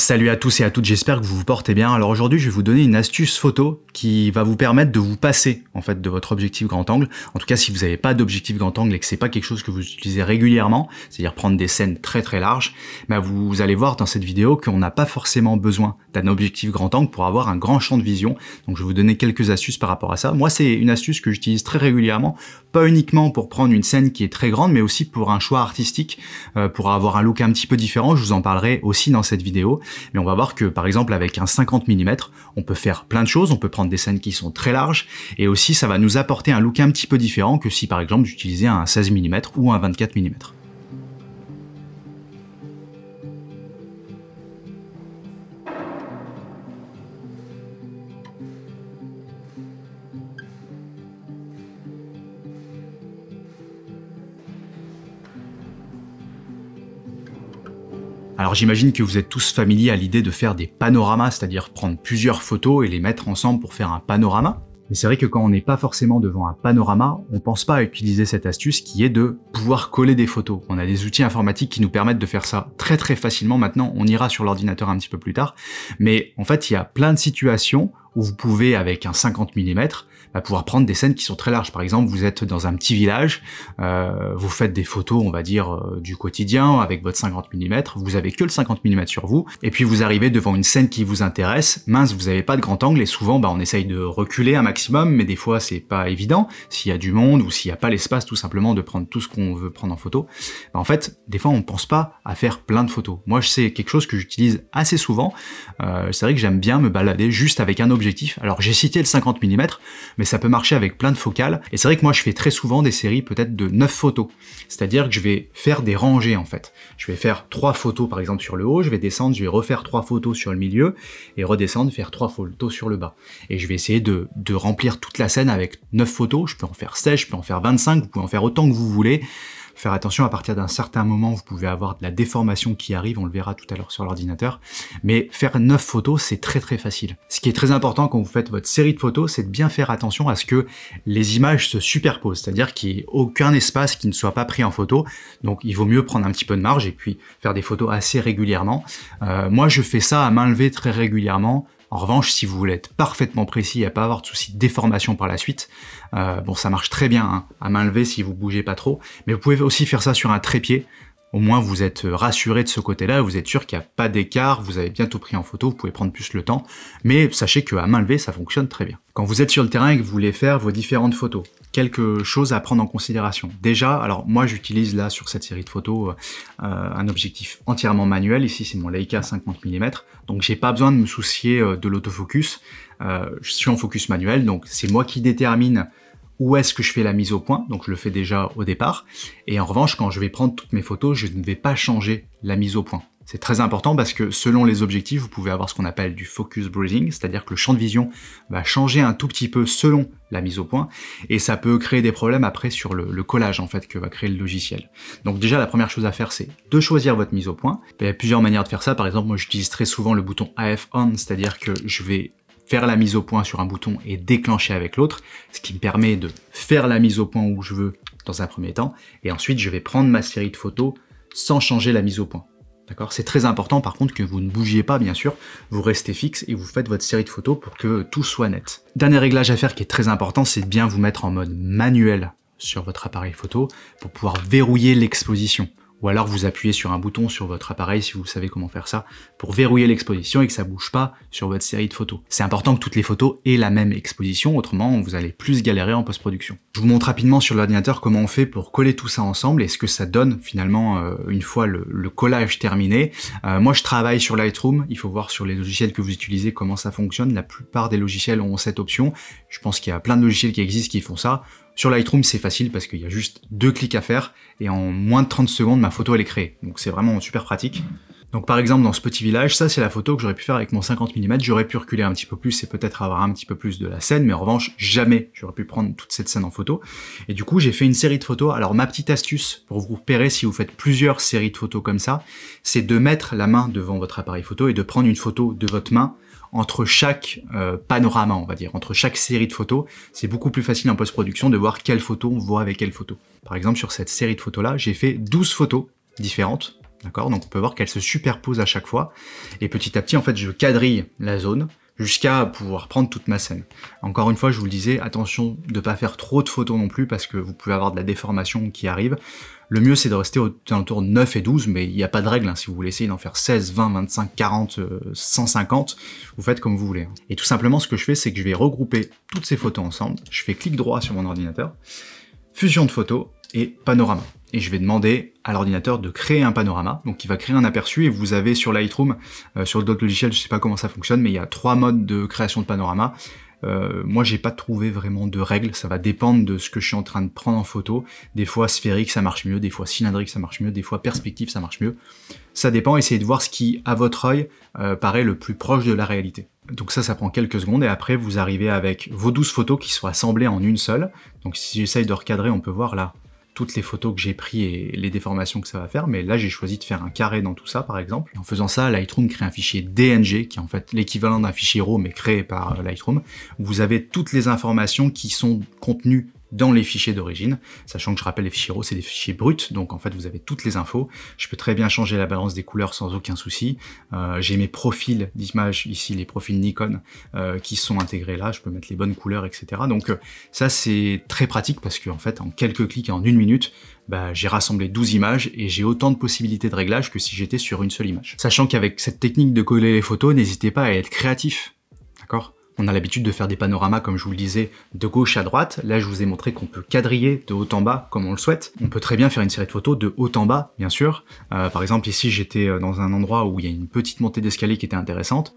Salut à tous et à toutes, j'espère que vous vous portez bien. Alors aujourd'hui, je vais vous donner une astuce photo qui va vous permettre de vous passer en fait de votre objectif grand angle. En tout cas, si vous n'avez pas d'objectif grand angle et que c'est pas quelque chose que vous utilisez régulièrement, c'est-à-dire prendre des scènes très très larges, bah, vous allez voir dans cette vidéo qu'on n'a pas forcément besoin d'un objectif grand angle pour avoir un grand champ de vision. Donc je vais vous donner quelques astuces par rapport à ça. Moi, c'est une astuce que j'utilise très régulièrement, pas uniquement pour prendre une scène qui est très grande, mais aussi pour un choix artistique, euh, pour avoir un look un petit peu différent. Je vous en parlerai aussi dans cette vidéo mais on va voir que par exemple avec un 50 mm, on peut faire plein de choses, on peut prendre des scènes qui sont très larges, et aussi ça va nous apporter un look un petit peu différent que si par exemple j'utilisais un 16 mm ou un 24 mm. Alors j'imagine que vous êtes tous familiers à l'idée de faire des panoramas, c'est-à-dire prendre plusieurs photos et les mettre ensemble pour faire un panorama. Mais c'est vrai que quand on n'est pas forcément devant un panorama, on pense pas à utiliser cette astuce qui est de pouvoir coller des photos. On a des outils informatiques qui nous permettent de faire ça très très facilement. Maintenant, on ira sur l'ordinateur un petit peu plus tard. Mais en fait, il y a plein de situations où vous pouvez, avec un 50 mm, à pouvoir prendre des scènes qui sont très larges. Par exemple, vous êtes dans un petit village, euh, vous faites des photos, on va dire, euh, du quotidien avec votre 50 mm, vous avez que le 50 mm sur vous, et puis vous arrivez devant une scène qui vous intéresse, mince, vous n'avez pas de grand angle, et souvent, bah, on essaye de reculer un maximum, mais des fois, c'est pas évident, s'il y a du monde ou s'il n'y a pas l'espace tout simplement de prendre tout ce qu'on veut prendre en photo. Bah, en fait, des fois, on ne pense pas à faire plein de photos. Moi, c'est quelque chose que j'utilise assez souvent. Euh, c'est vrai que j'aime bien me balader juste avec un objectif. Alors, j'ai cité le 50 mm, mais ça peut marcher avec plein de focales. Et c'est vrai que moi, je fais très souvent des séries peut-être de 9 photos. C'est-à-dire que je vais faire des rangées, en fait. Je vais faire trois photos, par exemple, sur le haut, je vais descendre, je vais refaire trois photos sur le milieu, et redescendre, faire trois photos sur le bas. Et je vais essayer de, de remplir toute la scène avec 9 photos. Je peux en faire 16, je peux en faire 25, vous pouvez en faire autant que vous voulez faire attention, à partir d'un certain moment, vous pouvez avoir de la déformation qui arrive, on le verra tout à l'heure sur l'ordinateur, mais faire neuf photos, c'est très très facile. Ce qui est très important quand vous faites votre série de photos, c'est de bien faire attention à ce que les images se superposent, c'est-à-dire qu'il n'y ait aucun espace qui ne soit pas pris en photo, donc il vaut mieux prendre un petit peu de marge et puis faire des photos assez régulièrement. Euh, moi, je fais ça à main levée très régulièrement, en revanche, si vous voulez être parfaitement précis et pas avoir de souci de déformation par la suite, euh, bon, ça marche très bien hein, à main levée si vous bougez pas trop, mais vous pouvez aussi faire ça sur un trépied. Au moins, vous êtes euh, rassuré de ce côté-là, vous êtes sûr qu'il n'y a pas d'écart, vous avez bientôt pris en photo, vous pouvez prendre plus le temps, mais sachez qu'à main levée, ça fonctionne très bien. Quand vous êtes sur le terrain et que vous voulez faire vos différentes photos, quelque chose à prendre en considération. Déjà, alors moi j'utilise là sur cette série de photos euh, un objectif entièrement manuel, ici c'est mon Leica 50 mm, donc j'ai pas besoin de me soucier de l'autofocus, je suis en focus manuel, donc c'est moi qui détermine où est-ce que je fais la mise au point, donc je le fais déjà au départ. Et en revanche, quand je vais prendre toutes mes photos, je ne vais pas changer la mise au point. C'est très important parce que selon les objectifs, vous pouvez avoir ce qu'on appelle du focus breathing, c'est-à-dire que le champ de vision va changer un tout petit peu selon la mise au point, et ça peut créer des problèmes après sur le, collage en fait que va créer le logiciel. Donc déjà la première chose à faire c'est de choisir votre mise au point. Il y a plusieurs manières de faire ça, par exemple moi j'utilise très souvent le bouton AF on, c'est-à-dire que je vais faire la mise au point sur un bouton et déclencher avec l'autre, ce qui me permet de faire la mise au point où je veux dans un premier temps, et ensuite je vais prendre ma série de photos sans changer la mise au point. D'accord C'est très important par contre que vous ne bougiez pas bien sûr, vous restez fixe et vous faites votre série de photos pour que tout soit net. Dernier réglage à faire qui est très important, c'est de bien vous mettre en mode manuel sur votre appareil photo pour pouvoir verrouiller l'exposition ou alors vous appuyez sur un bouton sur votre appareil si vous savez comment faire ça pour verrouiller l'exposition et que ça bouge pas sur votre série de photos. C'est important que toutes les photos aient la même exposition, autrement vous allez plus galérer en post-production. Je vous montre rapidement sur l'ordinateur comment on fait pour coller tout ça ensemble et ce que ça donne finalement euh, une fois le, collage terminé. Euh, moi je travaille sur Lightroom, il faut voir sur les logiciels que vous utilisez comment ça fonctionne. La plupart des logiciels ont cette option. Je pense qu'il y a plein de logiciels qui existent qui font ça. Sur Lightroom, c'est facile parce qu'il y a juste deux clics à faire et en moins de 30 secondes, ma photo elle est créée. Donc c'est vraiment super pratique. Donc par exemple, dans ce petit village, ça c'est la photo que j'aurais pu faire avec mon 50 mm, j'aurais pu reculer un petit peu plus et peut-être avoir un petit peu plus de la scène, mais en revanche, jamais j'aurais pu prendre toute cette scène en photo. Et du coup, j'ai fait une série de photos. Alors ma petite astuce pour vous repérer si vous faites plusieurs séries de photos comme ça, c'est de mettre la main devant votre appareil photo et de prendre une photo de votre main entre chaque euh, panorama, on va dire, entre chaque série de photos. C'est beaucoup plus facile en post-production de voir quelle photo on voit avec quelle photo. Par exemple, sur cette série de photos-là, j'ai fait 12 photos différentes, d'accord Donc on peut voir qu'elles se superposent à chaque fois. Et petit à petit, en fait, je quadrille la zone jusqu'à pouvoir prendre toute ma scène. Encore une fois, je vous le disais, attention de ne pas faire trop de photos non plus parce que vous pouvez avoir de la déformation qui arrive. Le mieux, c'est de rester autour de 9 et 12, mais il n'y a pas de règle. Hein. Si vous voulez essayer d'en faire 16, 20, 25, 40, 150, vous faites comme vous voulez. Hein. Et tout simplement, ce que je fais, c'est que je vais regrouper toutes ces photos ensemble. Je fais clic droit sur mon ordinateur, fusion de photos et panorama. Et je vais demander à l'ordinateur de créer un panorama. Donc il va créer un aperçu et vous avez sur Lightroom, euh, sur d'autres logiciels, je ne sais pas comment ça fonctionne, mais il y a trois modes de création de panorama. Euh, moi, j'ai pas trouvé vraiment de règles. Ça va dépendre de ce que je suis en train de prendre en photo. Des fois sphérique, ça marche mieux. Des fois cylindrique, ça marche mieux. Des fois perspective, ça marche mieux. Ça dépend. Essayez de voir ce qui, à votre œil, euh, paraît le plus proche de la réalité. Donc ça, ça prend quelques secondes et après, vous arrivez avec vos 12 photos qui sont assemblées en une seule. Donc si j'essaye de recadrer, on peut voir là, toutes les photos que j'ai prises et les déformations que ça va faire, mais là j'ai choisi de faire un carré dans tout ça par exemple. en faisant ça, Lightroom crée un fichier DNG, qui est en fait l'équivalent d'un fichier RAW mais créé par euh, Lightroom. Vous avez toutes les informations qui sont contenues dans les fichiers d'origine, sachant que je rappelle les fichiers RAW, c'est des fichiers bruts, donc en fait vous avez toutes les infos. Je peux très bien changer la balance des couleurs sans aucun souci. Euh, j'ai mes profils d'image ici, les profils Nikon euh, qui sont intégrés là, je peux mettre les bonnes couleurs, etc. Donc euh, ça c'est très pratique parce que en fait en quelques clics en une minute, bah, j'ai rassemblé 12 images et j'ai autant de possibilités de réglage que si j'étais sur une seule image. Sachant qu'avec cette technique de coller les photos, n'hésitez pas à être créatif, d'accord on a l'habitude de faire des panoramas, comme je vous le disais, de gauche à droite. Là, je vous ai montré qu'on peut quadriller de haut en bas comme on le souhaite. On peut très bien faire une série de photos de haut en bas, bien sûr. Euh, par exemple, ici, j'étais euh, dans un endroit où il y a une petite montée d'escalier qui était intéressante.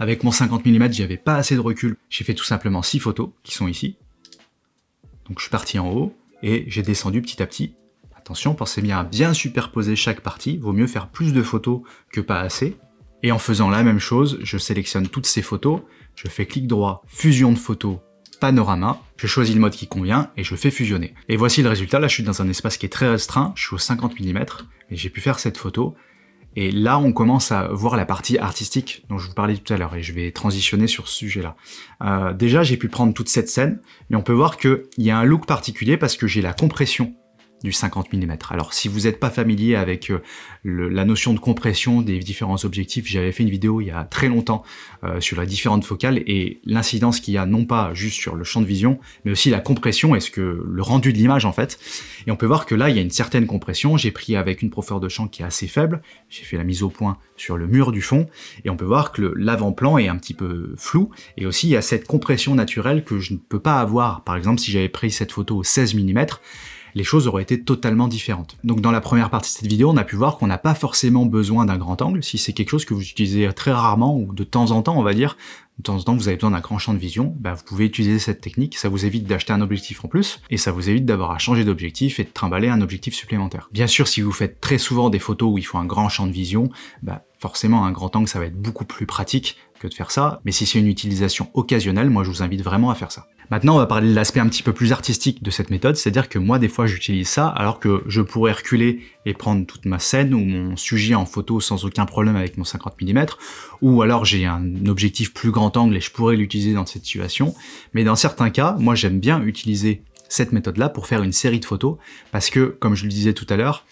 Avec mon 50 mm, j'avais pas assez de recul. J'ai fait tout simplement 6 photos qui sont ici. Donc je suis parti en haut et j'ai descendu petit à petit. Attention, pensez bien à bien superposer chaque partie. Vaut mieux faire plus de photos que pas assez. Et en faisant la même chose, je sélectionne toutes ces photos. Je fais clic droit, fusion de photos, panorama. Je choisis le mode qui convient et je fais fusionner. Et voici le résultat. Là, je suis dans un espace qui est très restreint. Je suis au 50 mm et j'ai pu faire cette photo et là, on commence à voir la partie artistique dont je vous parlais tout à l'heure, et je vais transitionner sur ce sujet-là. Euh, déjà, j'ai pu prendre toute cette scène, mais on peut voir qu'il y a un look particulier parce que j'ai la compression du 50 mm. Alors si vous n'êtes pas familier avec euh, la notion de compression des différents objectifs, j'avais fait une vidéo il y a très longtemps euh, sur la différentes focales et l'incidence qu'il y a non pas juste sur le champ de vision, mais aussi la compression et ce que le rendu de l'image en fait. Et on peut voir que là il y a une certaine compression. J'ai pris avec une profondeur de champ qui est assez faible. J'ai fait la mise au point sur le mur du fond et on peut voir que l'avant-plan est un petit peu flou et aussi il y a cette compression naturelle que je ne peux pas avoir. Par exemple si j'avais pris cette photo au 16 mm les choses auraient été totalement différentes. Donc dans la première partie de cette vidéo, on a pu voir qu'on n'a pas forcément besoin d'un grand angle, si c'est quelque chose que vous utilisez très rarement ou de temps en temps, on va dire, de temps en temps vous avez besoin d'un grand champ de vision, bah vous pouvez utiliser cette technique, ça vous évite d'acheter un objectif en plus, et ça vous évite d'avoir à changer d'objectif et de trimballer un objectif supplémentaire. Bien sûr, si vous faites très souvent des photos où il faut un grand champ de vision, bah forcément un grand angle ça va être beaucoup plus pratique que de faire ça, mais si c'est une utilisation occasionnelle, moi je vous invite vraiment à faire ça. Maintenant, on va parler de l'aspect un petit peu plus artistique de cette méthode, c'est-à-dire que moi, des fois, j'utilise ça alors que je pourrais reculer et prendre toute ma scène ou mon sujet en photo sans aucun problème avec mon 50 mm, ou alors j'ai un objectif plus grand angle et je pourrais l'utiliser dans cette situation. Mais dans certains cas, moi, j'aime bien utiliser cette méthode-là pour faire une série de photos, parce que, comme je le disais tout à l'heure,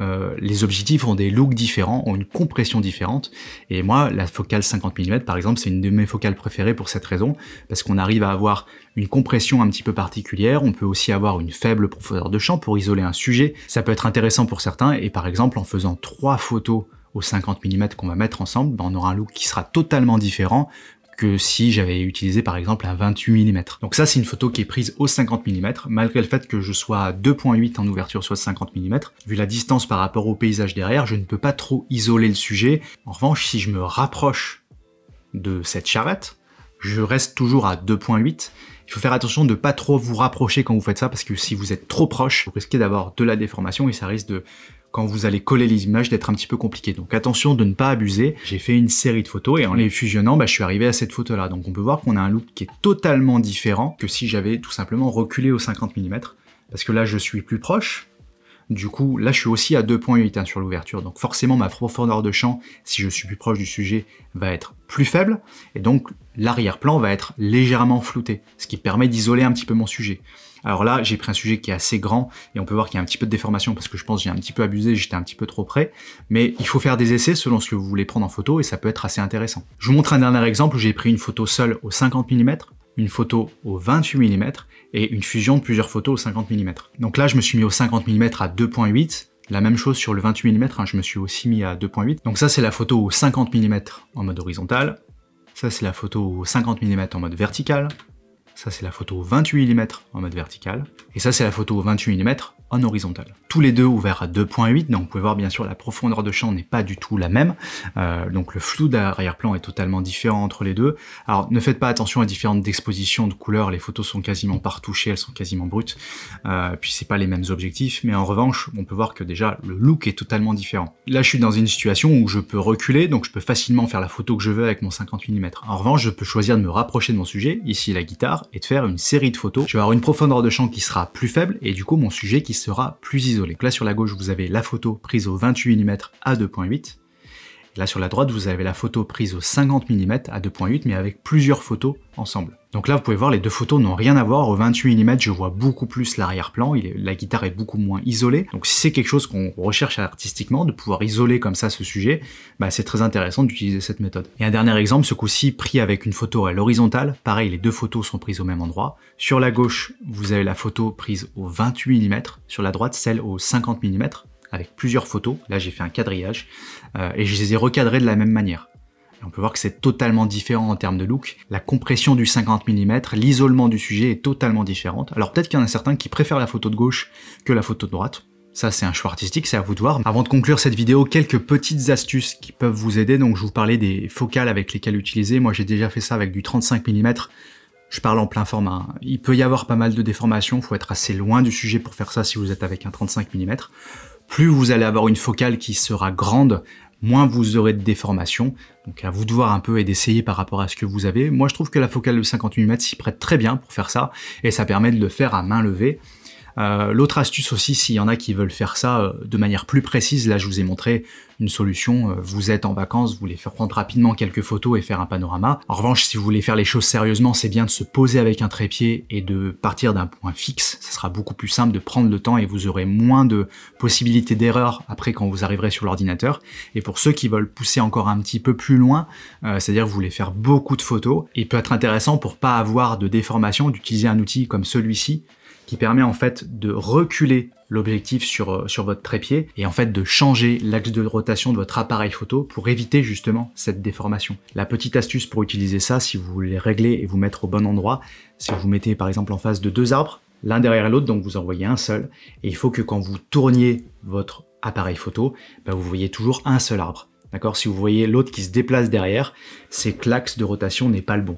euh, les objectifs ont des looks différents, ont une compression différente. Et moi, la focale 50 mm, par exemple, c'est une de mes focales préférées pour cette raison, parce qu'on arrive à avoir une compression un petit peu particulière, on peut aussi avoir une faible profondeur de champ pour isoler un sujet. Ça peut être intéressant pour certains, et par exemple, en faisant trois photos aux 50 mm qu'on va mettre ensemble, ben on aura un look qui sera totalement différent que si j'avais utilisé par exemple un 28 mm. Donc ça c'est une photo qui est prise au 50 mm, malgré le fait que je sois à 2.8 en ouverture sur 50 mm. Vu la distance par rapport au paysage derrière, je ne peux pas trop isoler le sujet. En revanche, si je me rapproche de cette charrette, je reste toujours à 2.8. Il faut faire attention de pas trop vous rapprocher quand vous faites ça parce que si vous êtes trop proche, vous risquez d'avoir de la déformation et ça risque de quand vous allez coller les images d'être un petit peu compliqué. Donc attention de ne pas abuser. J'ai fait une série de photos et en les fusionnant, bah, je suis arrivé à cette photo-là. Donc on peut voir qu'on a un look qui est totalement différent que si j'avais tout simplement reculé au 50 mm. Parce que là, je suis plus proche. Du coup, là, je suis aussi à 2.8 hein, sur l'ouverture. Donc forcément, ma profondeur de champ, si je suis plus proche du sujet, va être plus faible. Et donc, l'arrière-plan va être légèrement flouté, ce qui permet d'isoler un petit peu mon sujet. Alors là, j'ai pris un sujet qui est assez grand et on peut voir qu'il y a un petit peu de déformation parce que je pense j'ai un petit peu abusé, j'étais un petit peu trop près. Mais il faut faire des essais selon ce que vous voulez prendre en photo et ça peut être assez intéressant. Je vous montre un dernier exemple où j'ai pris une photo seule au 50 mm, une photo au 28 mm et une fusion de plusieurs photos au 50 mm. Donc là, je me suis mis au 50 mm à 2.8 la même chose sur le 28 mm, hein, je me suis aussi mis à 2.8. Donc ça c'est la photo au 50 mm en mode horizontal, ça c'est la photo au 50 mm en mode vertical, ça, c'est la photo 28 mm en mode vertical. Et ça, c'est la photo 28 mm en horizontal. Tous les deux ouverts à 2.8, donc vous pouvez voir bien sûr la profondeur de champ n'est pas du tout la même, euh, donc le flou d'arrière-plan est totalement différent entre les deux. Alors ne faites pas attention à différentes expositions de couleurs, les photos sont quasiment pas elles sont quasiment brutes, euh, puis c'est pas les mêmes objectifs, mais en revanche on peut voir que déjà le look est totalement différent. Là je suis dans une situation où je peux reculer, donc je peux facilement faire la photo que je veux avec mon 50 mm. En revanche je peux choisir de me rapprocher de mon sujet, ici la guitare, et de faire une série de photos. Je vais avoir une profondeur de champ qui sera plus faible et du coup mon sujet qui sera plus isolé. Donc là sur la gauche vous avez la photo prise au 28 mm à 2.8 Là sur la droite, vous avez la photo prise au 50 mm à 2.8 mais avec plusieurs photos ensemble. Donc là vous pouvez voir les deux photos n'ont rien à voir, au 28 mm je vois beaucoup plus l'arrière-plan, la guitare est beaucoup moins isolée, donc si c'est quelque chose qu'on recherche artistiquement, de pouvoir isoler comme ça ce sujet, bah, c'est très intéressant d'utiliser cette méthode. Et un dernier exemple, ce coup-ci pris avec une photo à l'horizontale, pareil les deux photos sont prises au même endroit. Sur la gauche vous avez la photo prise au 28 mm, sur la droite celle au 50 mm, avec plusieurs photos. Là, j'ai fait un quadrillage euh, et je les ai recadrés de la même manière. on peut voir que c'est totalement différent en termes de look. La compression du 50 mm, l'isolement du sujet est totalement différente. Alors peut-être qu'il y en a certains qui préfèrent la photo de gauche que la photo de droite. Ça, c'est un choix artistique, c'est à vous de voir. Avant de conclure cette vidéo, quelques petites astuces qui peuvent vous aider. Donc, je vous parlais des focales avec lesquelles utiliser. Moi, j'ai déjà fait ça avec du 35 mm. Je parle en plein format. Hein. Il peut y avoir pas mal de déformations, Il faut être assez loin du sujet pour faire ça si vous êtes avec un 35 mm. Plus vous allez avoir une focale qui sera grande, moins vous aurez de déformation. Donc à vous de voir un peu et d'essayer par rapport à ce que vous avez. Moi je trouve que la focale de 50 mm s'y prête très bien pour faire ça et ça permet de le faire à main levée. Euh, l'autre astuce aussi, s'il y en a qui veulent faire ça euh, de manière plus précise, là je vous ai montré une solution, euh, vous êtes en vacances, vous voulez faire prendre rapidement quelques photos et faire un panorama. En revanche, si vous voulez faire les choses sérieusement, c'est bien de se poser avec un trépied et de partir d'un point fixe. Ce sera beaucoup plus simple de prendre le temps et vous aurez moins de possibilités d'erreur après quand vous arriverez sur l'ordinateur. Et pour ceux qui veulent pousser encore un petit peu plus loin, c'est-à-dire vous voulez faire beaucoup de photos, il peut être intéressant pour pas avoir de déformation d'utiliser un outil comme celui-ci qui permet en fait de reculer l'objectif sur, euh, sur votre trépied et en fait de changer l'axe de rotation de votre appareil photo pour éviter justement cette déformation. La petite astuce pour utiliser ça, si vous voulez régler et vous mettre au bon endroit, si vous mettez par exemple en face de deux arbres, l'un derrière l'autre, donc vous en voyez un seul, et il faut que quand vous tourniez votre appareil photo, bah, vous voyez toujours un seul arbre. D'accord Si vous voyez l'autre qui se déplace derrière, c'est que l'axe de rotation n'est pas le bon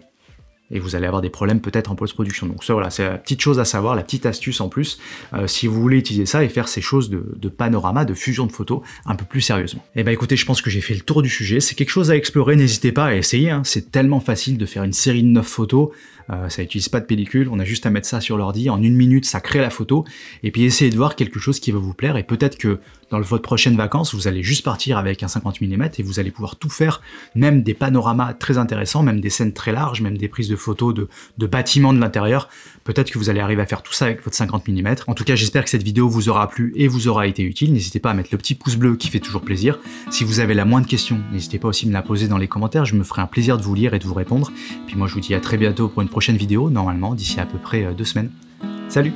et vous allez avoir des problèmes peut-être en post-production. Donc ça voilà, c'est la petite chose à savoir, la petite astuce en plus, euh, si vous voulez utiliser ça et faire ces choses de, panorama, de fusion de photos un peu plus sérieusement. Et eh ben écoutez, je pense que j'ai fait le tour du sujet, c'est quelque chose à explorer, n'hésitez pas à essayer, hein. c'est tellement facile de faire une série de 9 photos, euh, ça n'utilise pas de pellicule, on a juste à mettre ça sur l'ordi, en une minute ça crée la photo, et puis essayez de voir quelque chose qui va vous plaire, et peut-être que dans votre prochaine vacances, vous allez juste partir avec un 50 mm et vous allez pouvoir tout faire, même des panoramas très intéressants, même des scènes très larges, même des prises de photos de, bâtiments de l'intérieur. Peut-être que vous allez arriver à faire tout ça avec votre 50 mm. En tout cas, j'espère que cette vidéo vous aura plu et vous aura été utile. N'hésitez pas à mettre le petit pouce bleu qui fait toujours plaisir. Si vous avez la moindre question, n'hésitez pas aussi à me la poser dans les commentaires, je me ferai un plaisir de vous lire et de vous répondre. puis moi, je vous dis à très bientôt pour une prochaine vidéo, normalement, d'ici à peu près euh, deux semaines. Salut